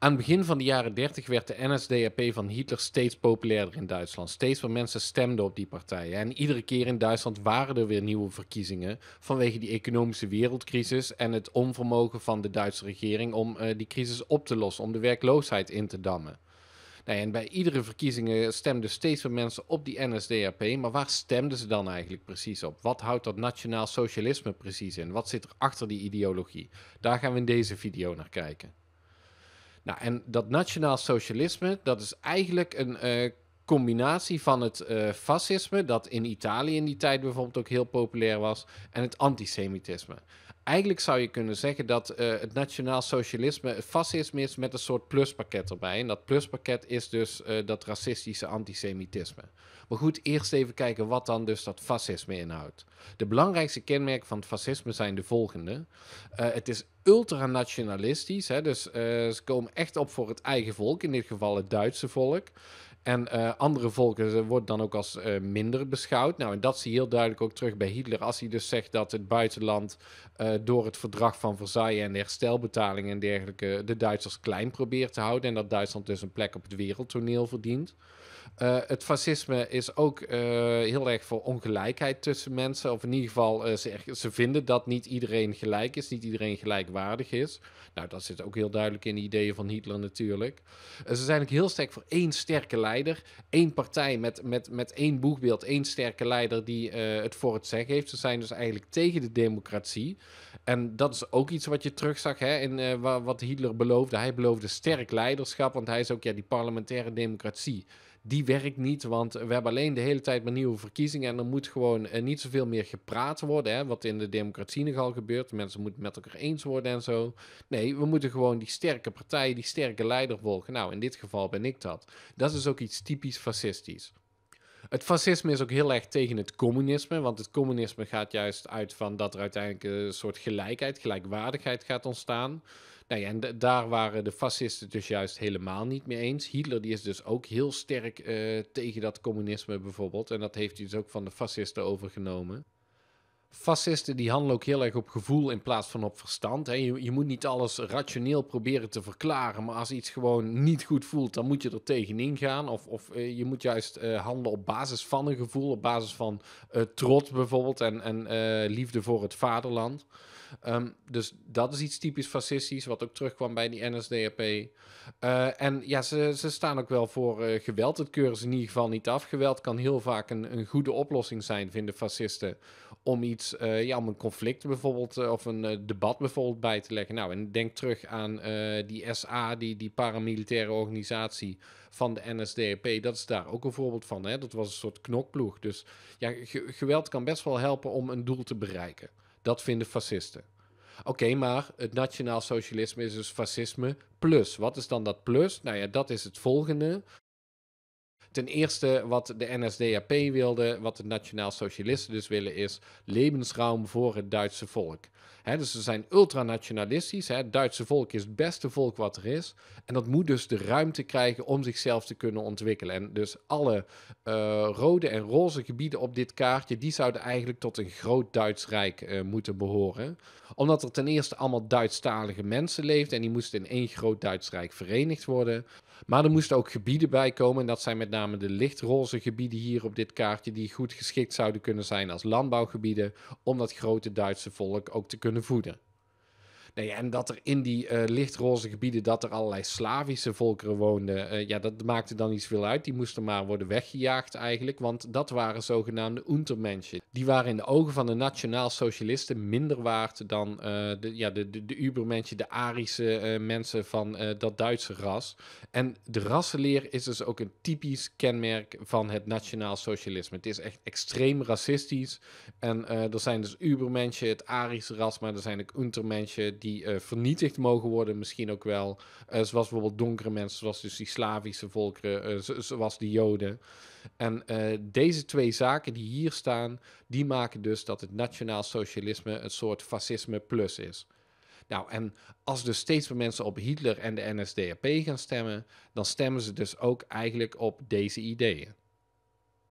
Aan het begin van de jaren 30 werd de NSDAP van Hitler steeds populairder in Duitsland. Steeds meer mensen stemden op die partijen. En iedere keer in Duitsland waren er weer nieuwe verkiezingen vanwege die economische wereldcrisis en het onvermogen van de Duitse regering om eh, die crisis op te lossen, om de werkloosheid in te dammen. Nou en bij iedere verkiezingen stemden steeds meer mensen op die NSDAP. Maar waar stemden ze dan eigenlijk precies op? Wat houdt dat nationaal socialisme precies in? Wat zit er achter die ideologie? Daar gaan we in deze video naar kijken. Nou, en dat nationaal socialisme, dat is eigenlijk een eh, combinatie van het eh, fascisme, dat in Italië in die tijd bijvoorbeeld ook heel populair was, en het antisemitisme eigenlijk zou je kunnen zeggen dat eh, het nationaal socialisme fascisme is met een soort pluspakket erbij. En dat pluspakket is dus eh, dat racistische antisemitisme. Maar goed, eerst even kijken wat dan dus dat fascisme inhoudt. De belangrijkste kenmerken van het fascisme zijn de volgende. Eh, het is ultranationalistisch, hè, dus ze komen echt op voor het eigen volk, in dit geval het Duitse volk. En eh, andere volken wordt dan ook als eh, minder beschouwd. Nou, en dat zie je heel duidelijk ook terug bij Hitler. Als hij dus zegt dat het buitenland eh, door het verdrag van Versailles en de herstelbetalingen en dergelijke de Duitsers klein probeert te houden. En dat Duitsland dus een plek op het wereldtoneel verdient. Eh, het fascisme is ook eh, heel erg voor ongelijkheid tussen mensen. Of in ieder geval, eh, ze, ze, vinden dat niet iedereen gelijk is, niet iedereen gelijkwaardig is. Nou, dat zit ook heel duidelijk in de ideeën van Hitler natuurlijk. ze zijn eigenlijk heel sterk voor één sterke leider. één partij met, met, met één boegbeeld, één sterke leider die het voor het zeggen heeft. Ze zijn dus eigenlijk tegen de democratie. En dat is ook iets wat je terugzag hè, in wat Hitler beloofde. Hij beloofde sterk leiderschap, want hij is ook ja, die parlementaire democratie die werkt niet, want we hebben alleen de hele tijd maar nieuwe verkiezingen en er moet gewoon eh, niet zoveel meer gepraat worden, hè, wat in de democratie nogal gebeurt. Mensen moeten met elkaar eens worden en zo. Nee, we moeten gewoon die sterke partijen, die sterke leider volgen. Nou, in dit geval ben ik dat. Dat is ook iets typisch fascistisch. Het fascisme is ook heel erg tegen het communisme, want het communisme gaat juist uit van dat er uiteindelijk een soort gelijkheid, gelijkwaardigheid gaat ontstaan. Nou ja, en daar waren de fascisten dus juist helemaal niet mee eens. Hitler die is dus ook heel sterk uh, tegen dat communisme bijvoorbeeld. En dat heeft hij dus ook van de fascisten overgenomen fascisten die handelen ook heel erg op gevoel in plaats van op verstand. je, je, moet niet alles rationeel proberen te verklaren, maar als iets gewoon niet goed voelt, dan moet je er tegenin gaan. Of, of eh, je moet juist eh, handelen op basis van een gevoel, op basis van uh, trots bijvoorbeeld en, en liefde voor het vaderland. Ehm, dus dat is iets typisch fascistisch, wat ook terugkwam bij die NSDAP. en ja, ze, ze staan ook wel voor geweld. Dat keuren ze in ieder geval niet af. Geweld kan heel vaak een, een goede oplossing zijn, vinden fascisten om iets, eh, ja, om een conflict bijvoorbeeld eh, of een eh, debat bijvoorbeeld bij te leggen. Nou, en denk terug aan die SA, die, die paramilitaire organisatie van de NSDAP. Dat is daar ook een voorbeeld van. Hè? Dat was een soort knokploeg. Dus ja, geweld kan best wel helpen om een doel te bereiken. Dat vinden fascisten. Oké, maar het nationaal socialisme is dus fascisme plus. Wat is dan dat plus? Nou ja, dat is het volgende ten eerste wat de NSDAP wilde, wat de Nationaal Socialisten dus willen, is levensruim voor het Duitse volk dus ze zijn ultranationalistisch. Het Duitse volk is het beste volk wat er is. En dat moet dus de ruimte krijgen om zichzelf te kunnen ontwikkelen. En dus alle eh, rode en roze gebieden op dit kaartje, die zouden eigenlijk tot een groot Duits Rijk eh, moeten behoren. Omdat er ten eerste allemaal Duitsstalige mensen leefden en die moesten in één groot Duits Rijk verenigd worden. Maar er moesten ook gebieden bij komen. En dat zijn met name de lichtroze gebieden hier op dit kaartje, die goed geschikt zouden kunnen zijn als landbouwgebieden om dat grote Duitse volk ook te kunnen kunnen voeden en dat er in die eh, lichtroze gebieden dat er allerlei Slavische volkeren woonden, eh, ja, dat maakte dan niet veel uit. Die moesten maar worden weggejaagd eigenlijk, want dat waren zogenaamde Untermenschen. Die waren in de ogen van de nationaal-socialisten minder waard dan eh, de, ja, de, de, de Ubermenschen, de Arische mensen van dat Duitse ras. En de rassenleer is dus ook een typisch kenmerk van het nationaal-socialisme. Het is echt extreem racistisch en er zijn dus Ubermenschen, het Arische ras, maar er zijn ook Untermenschen die die eh, vernietigd mogen worden, misschien ook wel. Eh, zoals bijvoorbeeld donkere mensen, zoals dus die Slavische volkeren, eh, zoals de Joden. En deze twee zaken die hier staan, die maken dus dat het nationaal socialisme een soort fascisme plus is. Nou, en als dus steeds meer mensen op Hitler en de NSDAP gaan stemmen, dan stemmen ze dus ook eigenlijk op deze ideeën.